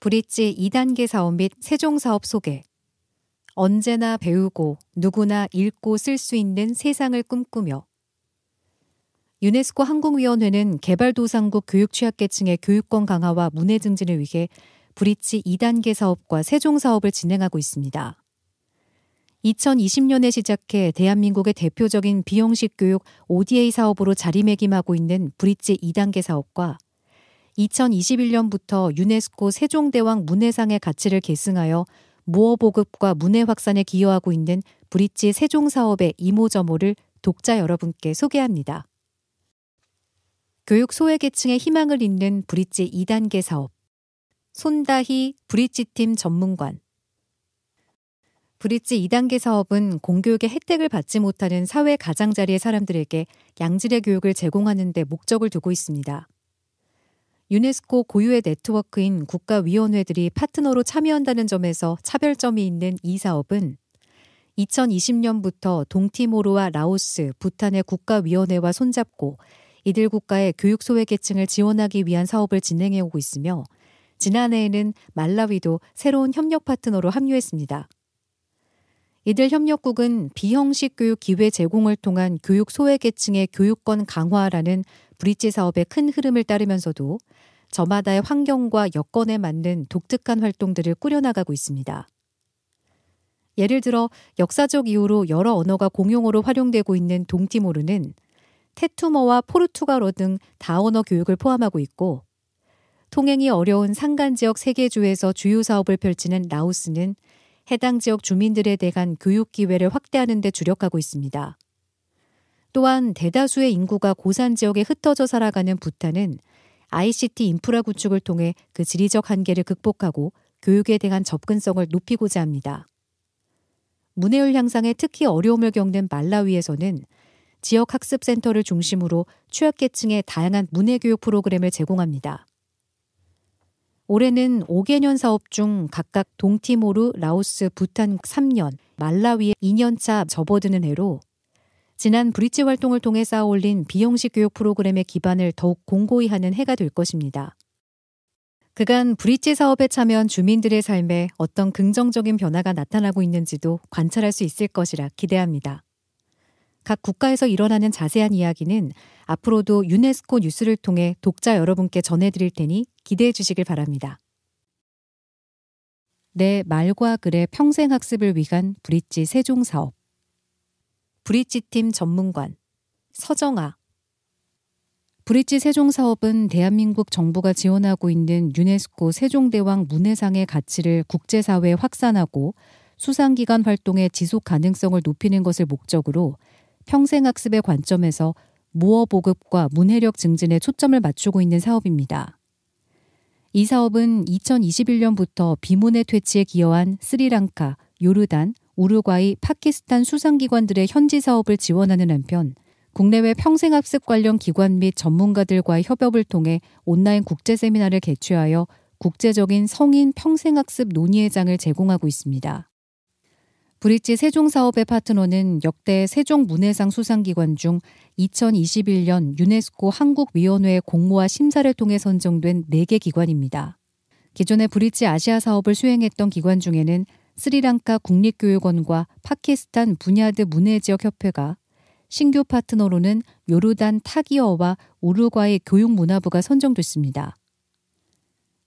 브릿지 2단계 사업 및 세종 사업 소개. 언제나 배우고 누구나 읽고 쓸 수 있는 세상을 꿈꾸며 유네스코 한국위원회는 개발도상국 교육 취약계층의 교육권 강화와 문해 증진을 위해 브릿지 2단계 사업과 세종 사업을 진행하고 있습니다. 2020년에 시작해 대한민국의 대표적인 비형식 교육 ODA 사업으로 자리매김하고 있는 브릿지 2단계 사업과 2021년부터 유네스코 세종대왕 문해상의 가치를 계승하여 무어 보급과 문해 확산에 기여하고 있는 브릿지 세종 사업의 이모저모를 독자 여러분께 소개합니다. 교육 소외계층의 희망을 잇는 브릿지 2단계 사업 손다희 브릿지팀 전문관 브릿지 2단계 사업은 공교육의 혜택을 받지 못하는 사회 가장자리의 사람들에게 양질의 교육을 제공하는 데 목적을 두고 있습니다. 유네스코 고유의 네트워크인 국가위원회들이 파트너로 참여한다는 점에서 차별점이 있는 이 사업은 2020년부터 동티모르와 라오스, 부탄의 국가위원회와 손잡고 이들 국가의 교육 소외계층을 지원하기 위한 사업을 진행해 오고 있으며 지난해에는 말라위도 새로운 협력 파트너로 합류했습니다. 이들 협력국은 비형식 교육 기회 제공을 통한 교육 소외 계층의 교육권 강화라는 브릿지 사업의 큰 흐름을 따르면서도 저마다의 환경과 여건에 맞는 독특한 활동들을 꾸려나가고 있습니다. 예를 들어 역사적 이유로 여러 언어가 공용어로 활용되고 있는 동티모르는 테투머와 포르투갈어 등 다언어 교육을 포함하고 있고 통행이 어려운 산간 지역 세개 주에서 주요 사업을 펼치는 라오스는 해당 지역 주민들에 대한 교육 기회를 확대하는 데 주력하고 있습니다. 또한 대다수의 인구가 고산 지역에 흩어져 살아가는 부탄은 ICT 인프라 구축을 통해 그 지리적 한계를 극복하고 교육에 대한 접근성을 높이고자 합니다. 문해율 향상에 특히 어려움을 겪는 말라위에서는 지역 학습센터를 중심으로 취약계층에 다양한 문해교육 프로그램을 제공합니다. 올해는 5개년 사업 중 각각 동티모르, 라오스, 부탄 3년, 말라위에 2년차 접어드는 해로 지난 브릿지 활동을 통해 쌓아올린 비형식 교육 프로그램의 기반을 더욱 공고히 하는 해가 될 것입니다. 그간 브릿지 사업에 참여한 주민들의 삶에 어떤 긍정적인 변화가 나타나고 있는지도 관찰할 수 있을 것이라 기대합니다. 각 국가에서 일어나는 자세한 이야기는 앞으로도 유네스코 뉴스를 통해 독자 여러분께 전해드릴 테니 기대해 주시길 바랍니다. 내 네, 말과 글의 평생 학습을 위한 브릿지 세종 사업. 브릿지 팀 전문관 서정아. 브릿지 세종 사업은 대한민국 정부가 지원하고 있는 유네스코 세종대왕 문해상의 가치를 국제사회에 확산하고 수상기관 활동의 지속 가능성을 높이는 것을 목적으로 평생학습의 관점에서 무어 보급과 문해력 증진에 초점을 맞추고 있는 사업입니다. 이 사업은 2021년부터 비문의 퇴치에 기여한 스리랑카, 요르단, 우루과이, 파키스탄 수상기관들의 현지 사업을 지원하는 한편 국내외 평생학습 관련 기관 및 전문가들과의 협업을 통해 온라인 국제 세미나를 개최하여 국제적인 성인 평생학습 논의회 장을 제공하고 있습니다. 브릿지 세종 사업의 파트너는 역대 세종 문해상 수상기관 중 2021년 유네스코 한국위원회 공모와 심사를 통해 선정된 4개 기관입니다. 기존의 브릿지 아시아 사업을 수행했던 기관 중에는 스리랑카 국립교육원과 파키스탄 분야드 문해지역협회가 신규 파트너로는 요르단 타기어와 우루과이 교육문화부가 선정됐습니다.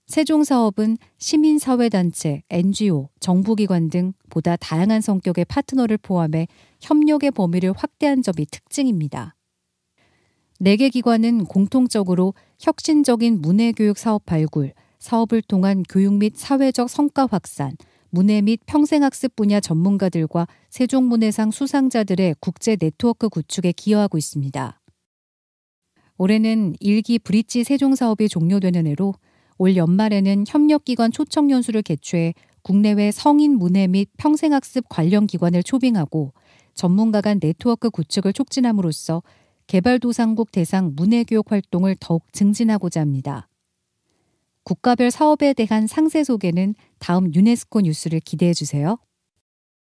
세종사업은 시민사회단체, NGO, 정부기관 등 보다 다양한 성격의 파트너를 포함해 협력의 범위를 확대한 점이 특징입니다. 4개 기관은 공통적으로 혁신적인 문해교육 사업 발굴, 사업을 통한 교육 및 사회적 성과 확산, 문해 및 평생학습 분야 전문가들과 세종문해상 수상자들의 국제 네트워크 구축에 기여하고 있습니다. 올해는 일기 브릿지 세종 사업이 종료되는 해로 올 연말에는 협력기관 초청연수를 개최해 국내외 성인 문해 및 평생학습 관련 기관을 초빙하고 전문가 간 네트워크 구축을 촉진함으로써 개발도상국 대상 문해교육 활동을 더욱 증진하고자 합니다. 국가별 사업에 대한 상세 소개는 다음 유네스코 뉴스를 기대해 주세요.